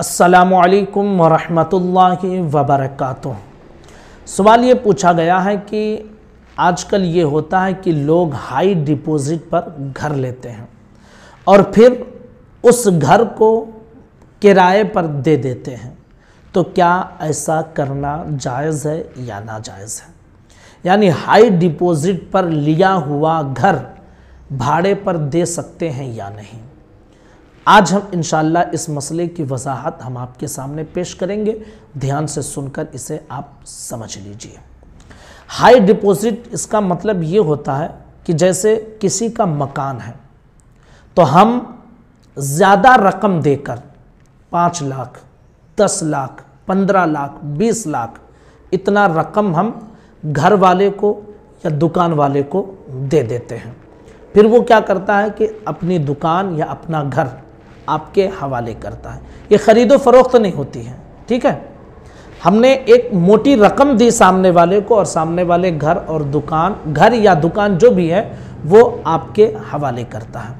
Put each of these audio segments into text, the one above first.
असलकम वरहमतुल्लाहि वबरक सवाल ये पूछा गया है कि आजकल ये होता है कि लोग हाई डिपॉजिट पर घर लेते हैं और फिर उस घर को किराए पर दे देते हैं तो क्या ऐसा करना जायज़ है या नाजायज़ है यानी हाई डिपॉजिट पर लिया हुआ घर भाड़े पर दे सकते हैं या नहीं आज हम इन इस मसले की वजाहत हम आपके सामने पेश करेंगे ध्यान से सुनकर इसे आप समझ लीजिए हाई डिपॉजिट इसका मतलब ये होता है कि जैसे किसी का मकान है तो हम ज़्यादा रकम देकर पाँच लाख दस लाख पंद्रह लाख बीस लाख इतना रकम हम घर वाले को या दुकान वाले को दे देते हैं फिर वो क्या करता है कि अपनी दुकान या अपना घर आपके हवाले करता है ये ख़रीदो फरोख्त नहीं होती है ठीक है हमने एक मोटी रकम दी सामने वाले को और सामने वाले घर और दुकान घर या दुकान जो भी है वो आपके हवाले करता है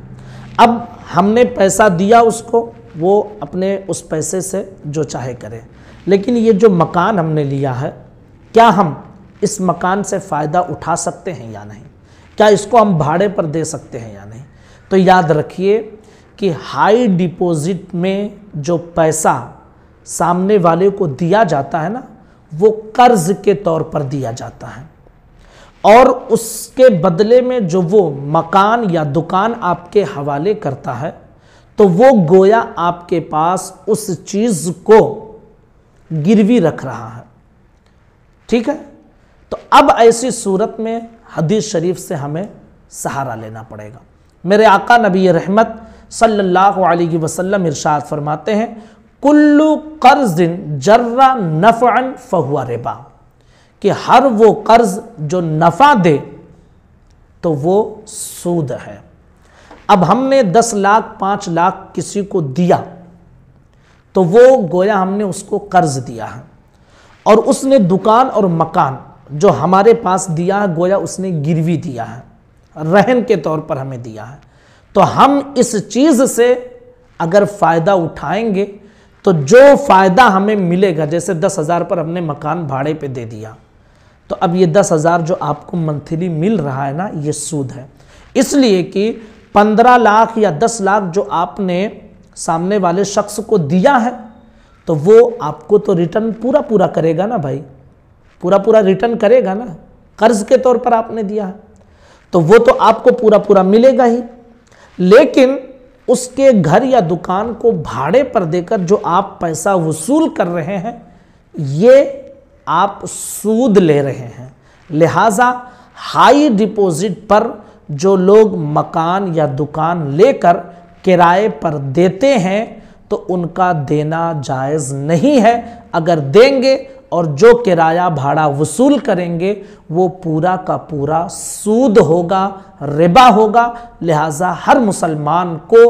अब हमने पैसा दिया उसको वो अपने उस पैसे से जो चाहे करें लेकिन ये जो मकान हमने लिया है क्या हम इस मकान से फ़ायदा उठा सकते हैं या नहीं क्या इसको हम भाड़े पर दे सकते हैं या नहीं तो याद रखिए कि हाई डिपॉजिट में जो पैसा सामने वाले को दिया जाता है ना वो कर्ज के तौर पर दिया जाता है और उसके बदले में जो वो मकान या दुकान आपके हवाले करता है तो वो गोया आपके पास उस चीज़ को गिरवी रख रहा है ठीक है तो अब ऐसी सूरत में हदीस शरीफ से हमें सहारा लेना पड़ेगा मेरे आका नबी रहमत सल्लल्लाहु अलैहि वसल्लम इरशाद फरमाते हैं कुल्लू कर्ज जर्रा नफ़ान फ़हुआ रिबा कि हर वो कर्ज जो नफ़ा दे तो वो सूद है अब हमने दस लाख पाँच लाख किसी को दिया तो वो गोया हमने उसको कर्ज दिया है और उसने दुकान और मकान जो हमारे पास दिया है गोया उसने गिरवी दिया है रहन के तौर पर हमें दिया है तो हम इस चीज़ से अगर फ़ायदा उठाएंगे तो जो फ़ायदा हमें मिलेगा जैसे दस हज़ार पर हमने मकान भाड़े पे दे दिया तो अब ये दस हज़ार जो आपको मंथली मिल रहा है ना ये सूद है इसलिए कि पंद्रह लाख या दस लाख जो आपने सामने वाले शख्स को दिया है तो वो आपको तो रिटर्न पूरा पूरा करेगा ना भाई पूरा पूरा रिटर्न करेगा ना कर्ज के तौर पर आपने दिया है तो वो तो आपको पूरा पूरा मिलेगा ही लेकिन उसके घर या दुकान को भाड़े पर देकर जो आप पैसा वसूल कर रहे हैं ये आप सूद ले रहे हैं लिहाजा हाई डिपॉजिट पर जो लोग मकान या दुकान लेकर किराए पर देते हैं तो उनका देना जायज़ नहीं है अगर देंगे और जो किराया भाड़ा वसूल करेंगे वो पूरा का पूरा सूद होगा रिबा होगा लिहाजा हर मुसलमान को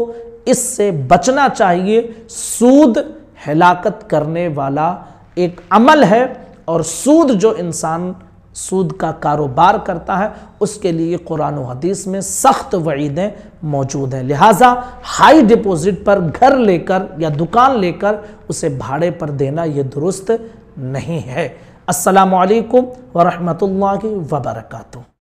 इससे बचना चाहिए सूद हिलात करने वाला एक अमल है और सूद जो इंसान सूद का कारोबार करता है उसके लिए कुरान हदीस में सख्त वईदें मौजूद हैं लिहाजा हाई डिपॉजिट पर घर लेकर या दुकान लेकर उसे भाड़े पर देना ये दुरुस्त नहीं है असलकम वरहमल वबरकू